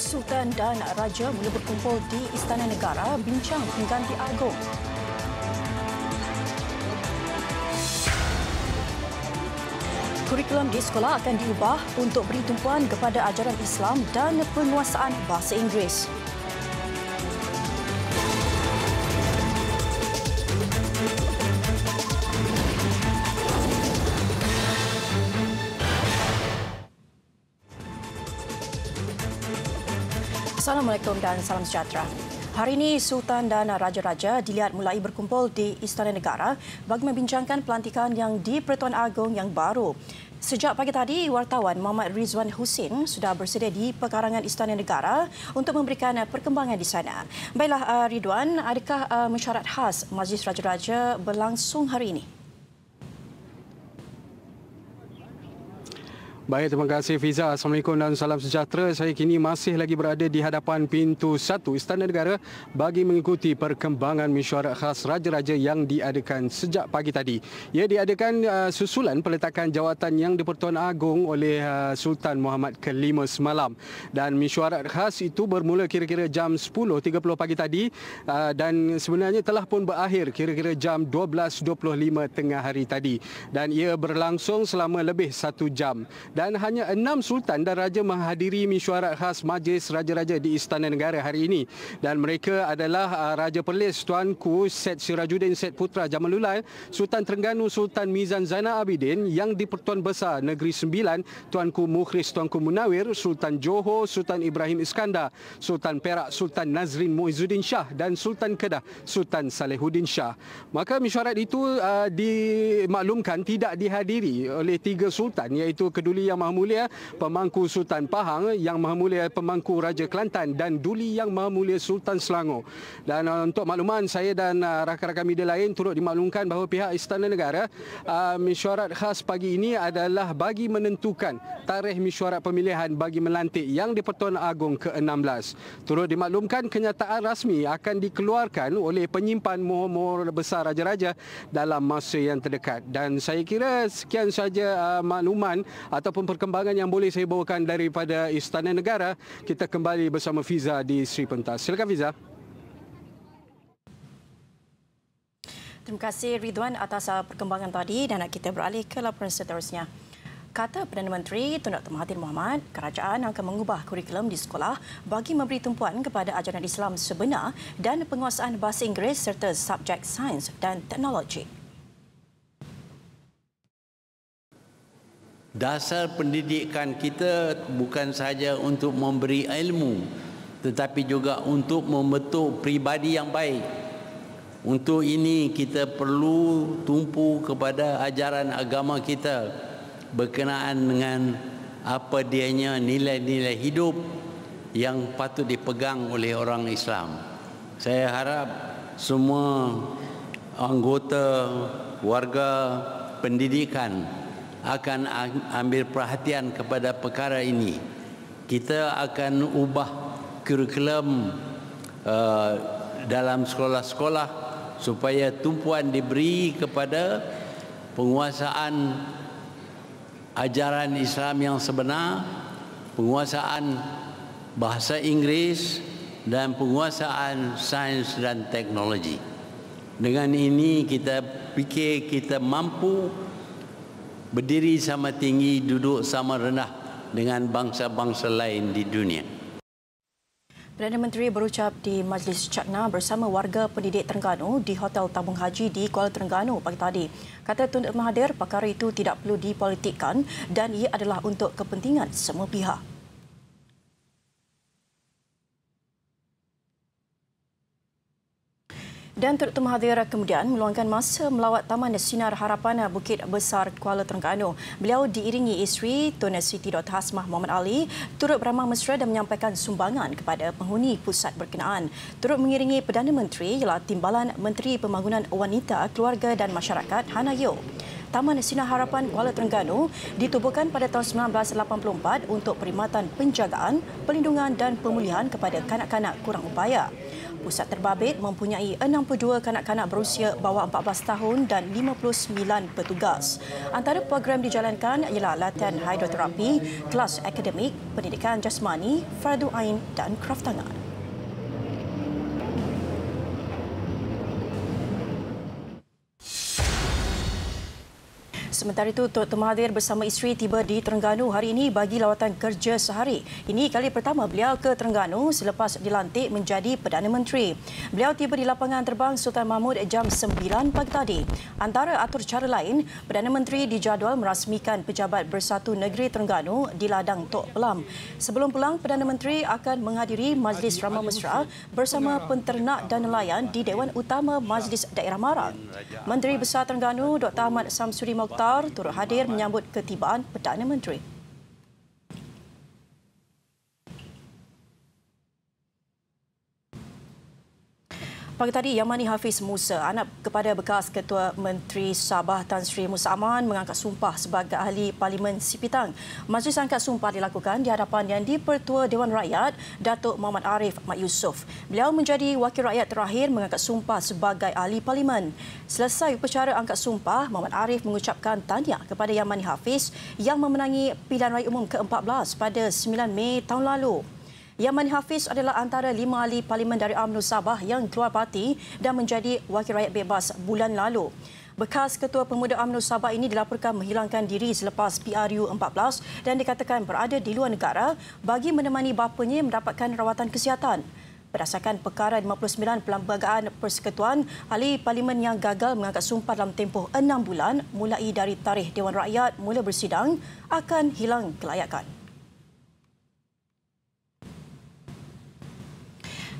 Sultan dan Raja mula berkumpul di Istana Negara bincang pengganti agung. Kurikulum di sekolah akan diubah untuk beri tumpuan kepada ajaran Islam dan penguasaan bahasa Inggeris. Assalamualaikum dan salam sejahtera. Hari ini Sultan dan Raja-Raja dilihat mulai berkumpul di Istana Negara bagi membincangkan pelantikan yang di Pertuan Agong yang baru. Sejak pagi tadi, wartawan Muhammad Rizwan Husin sudah bersedia di pekarangan Istana Negara untuk memberikan perkembangan di sana. Baiklah eh, Ridwan, adakah eh, mesyuarat khas Majlis Raja-Raja berlangsung hari ini? Baik, terima kasih Fiza. Assalamualaikum dan salam sejahtera. Saya kini masih lagi berada di hadapan pintu satu Istana Negara bagi mengikuti perkembangan mesyuarat khas Raja-Raja yang diadakan sejak pagi tadi. Ia diadakan uh, susulan peletakan jawatan yang dipertuan agung oleh uh, Sultan Muhammad ke-5 semalam. Dan mesyuarat khas itu bermula kira-kira jam 10.30 pagi tadi uh, dan sebenarnya telah pun berakhir kira-kira jam 12.25 tengah hari tadi. Dan ia berlangsung selama lebih satu jam dan hanya enam sultan dan raja menghadiri mesyuarat khas majlis raja-raja di Istana Negara hari ini dan mereka adalah uh, Raja Perlis Tuanku Set Sirajuddin Set Putra Jamalulail, Sultan Terengganu Sultan Mizan Zainal Abidin yang di-Pertuan Besar Negeri Sembilan Tuanku Mukhris Tuanku Munawir, Sultan Johor Sultan Ibrahim Iskandar, Sultan Perak Sultan Nazrin Muizuddin Shah dan Sultan Kedah Sultan Salehuddin Shah. Maka mesyuarat itu uh, dimaklumkan tidak dihadiri oleh tiga sultan iaitu Keduli yang Maha Mulia Pemangku Sultan Pahang, Yang Maha Mulia Pemangku Raja Kelantan dan Duli Yang Maha Mulia Sultan Selangor. Dan uh, untuk makluman saya dan uh, rakan-rakan media lain turut dimaklumkan bahawa pihak Istana Negara uh, mesyuarat khas pagi ini adalah bagi menentukan tarikh mesyuarat pemilihan bagi melantik Yang di-Pertuan Agong ke-16. Turut dimaklumkan kenyataan rasmi akan dikeluarkan oleh penyimpan mohon-mohon besar raja-raja dalam masa yang terdekat. Dan saya kira sekian saja uh, makluman ataupun ataupun perkembangan yang boleh saya bawakan daripada Istana Negara, kita kembali bersama Fiza di Sri Pentas. Silakan Fiza. Terima kasih Ridwan atas uh, perkembangan tadi dan kita beralih ke laporan seterusnya. Kata Perdana Menteri Tun Dr. Mahathir Mohamad, kerajaan akan mengubah kurikulum di sekolah bagi memberi tumpuan kepada ajaran Islam sebenar dan penguasaan bahasa Inggeris serta subjek sains dan teknologi. Dasar pendidikan kita bukan saja untuk memberi ilmu tetapi juga untuk membentuk pribadi yang baik. Untuk ini kita perlu tumpu kepada ajaran agama kita berkenaan dengan apa dianya nilai-nilai hidup yang patut dipegang oleh orang Islam. Saya harap semua anggota warga pendidikan akan ambil perhatian kepada perkara ini. Kita akan ubah kurikulum uh, dalam sekolah-sekolah supaya tumpuan diberi kepada penguasaan ajaran Islam yang sebenar, penguasaan bahasa Inggeris dan penguasaan sains dan teknologi. Dengan ini kita fikir kita mampu berdiri sama tinggi, duduk sama rendah dengan bangsa-bangsa lain di dunia. Perdana Menteri berucap di Majlis Cakna bersama warga pendidik Terengganu di Hotel Tabung Haji di Kuala Terengganu pagi tadi. Kata Tunduk Mahathir, perkara itu tidak perlu dipolitikkan dan ia adalah untuk kepentingan semua pihak. Dan Tuan Mahathir kemudian meluangkan masa melawat Taman Sinar Harapan eh, Bukit Besar Kuala Terengganu. Beliau diiringi isteri Tun Siti Dr. Hasmah Muhammad Ali turut beramah mesra dan menyampaikan sumbangan kepada penghuni pusat berkenaan. Turut mengiringi Perdana Menteri ialah Timbalan Menteri Pembangunan Wanita, Keluarga dan Masyarakat Hana Yeo. Taman Sinar Harapan Kuala Terengganu ditubuhkan pada tahun 1984 untuk perkhidmatan penjagaan, pelindungan dan pemulihan kepada kanak-kanak kurang upaya. Pusat terbabit mempunyai 62 kanak-kanak berusia bawah 14 tahun dan 59 petugas. Antara program dijalankan ialah latihan hidroterapi, kelas akademik, pendidikan jasmani, fardu ain dan kraftangan. Sementara itu, Tok Mahathir bersama isteri tiba di Terengganu hari ini bagi lawatan kerja sehari. Ini kali pertama beliau ke Terengganu selepas dilantik menjadi Perdana Menteri. Beliau tiba di lapangan terbang Sultan Mahmud jam 9 pagi tadi. Antara atur cara lain, Perdana Menteri dijadual merasmikan Pejabat Bersatu Negeri Terengganu di Ladang Tok Pelam. Sebelum pulang, Perdana Menteri akan menghadiri Majlis Ramah Mesra bersama penternak dan nelayan di Dewan Utama Majlis Daerah Marang. Menteri Besar Terengganu, Dr. Ahmad Samsuri Mokhtar Qatar turut hadir menyambut ketibaan Perdana Menteri. Pagi tadi, Yamani Hafiz Musa, anak kepada bekas Ketua Menteri Sabah Tan Sri Musa Aman mengangkat sumpah sebagai ahli Parlimen Sipitang. Majlis angkat sumpah dilakukan di hadapan yang dipertua Dewan Rakyat, Datuk Muhammad Arif Mat Yusof. Beliau menjadi wakil rakyat terakhir mengangkat sumpah sebagai ahli Parlimen. Selesai upacara angkat sumpah, Muhammad Arif mengucapkan tanya kepada Yamani Hafiz yang memenangi pilihan raya umum ke-14 pada 9 Mei tahun lalu. Yamani Hafiz adalah antara lima ahli Parlimen dari UMNO Sabah yang keluar parti dan menjadi wakil rakyat bebas bulan lalu. Bekas Ketua Pemuda UMNO Sabah ini dilaporkan menghilangkan diri selepas PRU 14 dan dikatakan berada di luar negara bagi menemani bapanya mendapatkan rawatan kesihatan. Berdasarkan Perkara 59 Pelambagaan Persekutuan, ahli Parlimen yang gagal mengangkat sumpah dalam tempoh enam bulan mulai dari tarikh Dewan Rakyat mula bersidang akan hilang kelayakan.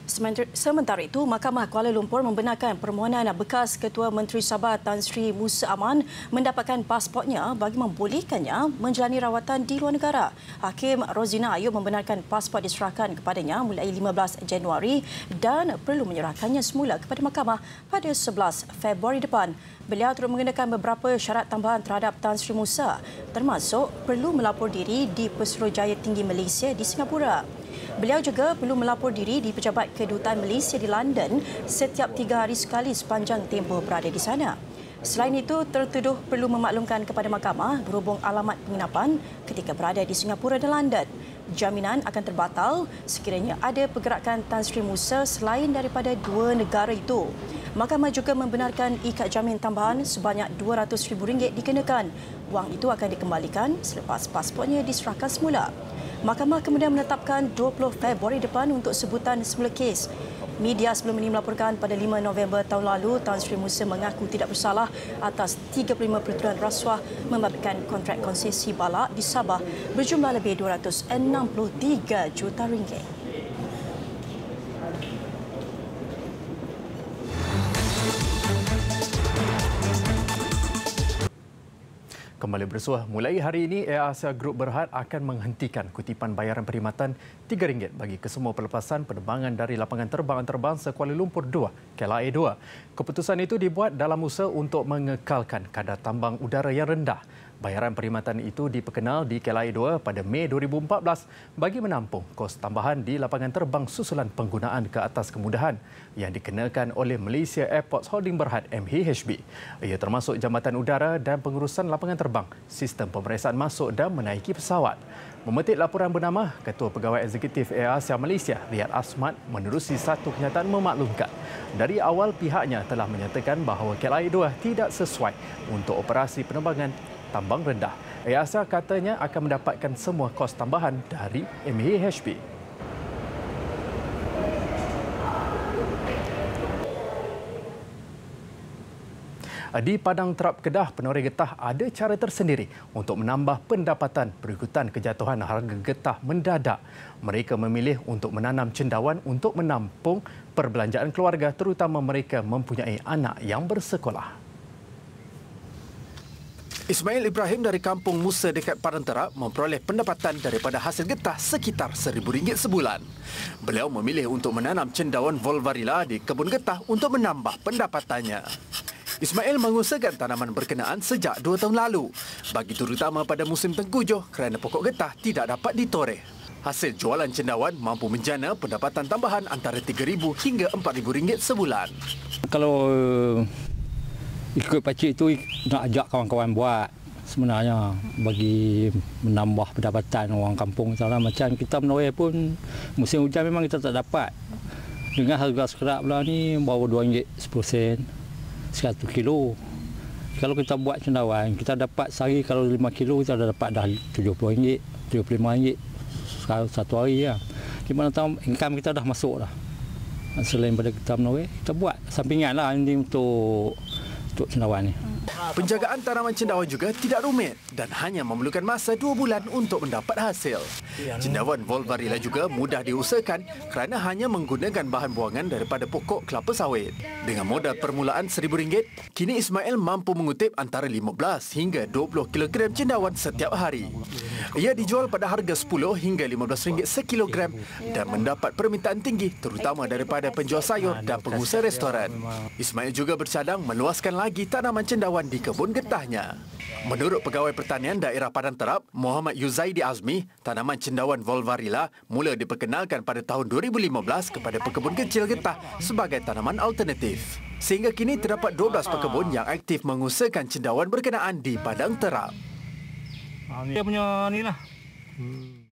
Sementara itu, Mahkamah Kuala Lumpur membenarkan permohonan bekas Ketua Menteri Sabah Tan Sri Musa Aman mendapatkan pasportnya bagi membolehkannya menjalani rawatan di luar negara. Hakim Rozina Ayub membenarkan pasport diserahkan kepadanya mulai 15 Januari dan perlu menyerahkannya semula kepada mahkamah pada 11 Februari depan. Beliau turut mengenakan beberapa syarat tambahan terhadap Tan Sri Musa termasuk perlu melapor diri di Pesuruhjaya Tinggi Malaysia di Singapura. Beliau juga perlu melapor diri di Pejabat Kedutaan Malaysia di London setiap tiga hari sekali sepanjang tempoh berada di sana. Selain itu, tertuduh perlu memaklumkan kepada mahkamah berhubung alamat penginapan ketika berada di Singapura dan London. Jaminan akan terbatal sekiranya ada pergerakan Tan Sri Musa selain daripada dua negara itu. Mahkamah juga membenarkan ikat jamin tambahan sebanyak RM200,000 dikenakan. Wang itu akan dikembalikan selepas pasportnya diserahkan semula. Mahkamah kemudian menetapkan 20 Februari depan untuk sebutan semula kes. Media sebelum ini melaporkan pada 5 November tahun lalu, Tan Sri Musa mengaku tidak bersalah atas 35 peraturan rasuah membabitkan kontrak konsesi balak di Sabah berjumlah lebih 263 juta ringgit. kembali bersuah. Mulai hari ini, Air Asia Group Berhad akan menghentikan kutipan bayaran perkhidmatan RM3 bagi kesemua pelepasan penerbangan dari lapangan terbang antarabangsa Kuala Lumpur 2, KLIA 2. Keputusan itu dibuat dalam usaha untuk mengekalkan kadar tambang udara yang rendah. Bayaran perkhidmatan itu diperkenal di KLIA 2 pada Mei 2014 bagi menampung kos tambahan di lapangan terbang susulan penggunaan ke atas kemudahan yang dikenakan oleh Malaysia Airports Holding Berhad MHB. Ia termasuk jambatan udara dan pengurusan lapangan terbang, sistem pemeriksaan masuk dan menaiki pesawat. Memetik laporan bernama, Ketua Pegawai Eksekutif Air Asia Malaysia, Riyad Asmat, menerusi satu kenyataan memaklumkan. Dari awal pihaknya telah menyatakan bahawa KLIA 2 tidak sesuai untuk operasi penerbangan tambang rendah. EASA katanya akan mendapatkan semua kos tambahan dari MAHB. Di Padang Terap Kedah, penoreh getah ada cara tersendiri untuk menambah pendapatan berikutan kejatuhan harga getah mendadak. Mereka memilih untuk menanam cendawan untuk menampung perbelanjaan keluarga terutama mereka mempunyai anak yang bersekolah. Ismail Ibrahim dari kampung Musa dekat Parantara memperoleh pendapatan daripada hasil getah sekitar rm ringgit sebulan. Beliau memilih untuk menanam cendawan Volvarilla di kebun getah untuk menambah pendapatannya. Ismail mengusahakan tanaman berkenaan sejak dua tahun lalu. Bagi terutama pada musim tengkujuh kerana pokok getah tidak dapat ditoreh. Hasil jualan cendawan mampu menjana pendapatan tambahan antara RM3,000 hingga RM4,000 sebulan. Kalau ikut pacik tu nak ajak kawan-kawan buat sebenarnya bagi menambah pendapatan orang kampung sana macam kita menoreh pun musim hujan memang kita tak dapat dengan harga sekerap pula ni bawa RM2.10 sen 1 kilo kalau kita buat cendawan kita dapat sehari kalau 5 kilo kita dah dapat dah RM70 RM75 satu hari ya. di mana tahu income kita dah masuk dah selain pada kita menoreh kita buat sampinganlah ini untuk Tok Senawan ni. Hmm. Penjagaan tanaman cendawan juga tidak rumit dan hanya memerlukan masa dua bulan untuk mendapat hasil. Cendawan Volvarilla juga mudah diusahakan kerana hanya menggunakan bahan buangan daripada pokok kelapa sawit. Dengan modal permulaan rm ringgit, kini Ismail mampu mengutip antara 15 hingga 20 kilogram cendawan setiap hari. Ia dijual pada harga RM10 hingga RM15 sekilogram dan mendapat permintaan tinggi terutama daripada penjual sayur dan pengusaha restoran. Ismail juga bercadang meluaskan lagi tanaman cendawan hewan di kebun getahnya. Menurut pegawai pertanian daerah Padang Terap, Muhammad Yuzaidi Azmi, tanaman cendawan Volvarilla mula diperkenalkan pada tahun 2015 kepada pekebun kecil getah sebagai tanaman alternatif. Sehingga kini terdapat 12 pekebun yang aktif mengusahakan cendawan berkenaan di Padang Terap. Dia punya ni lah. Hmm.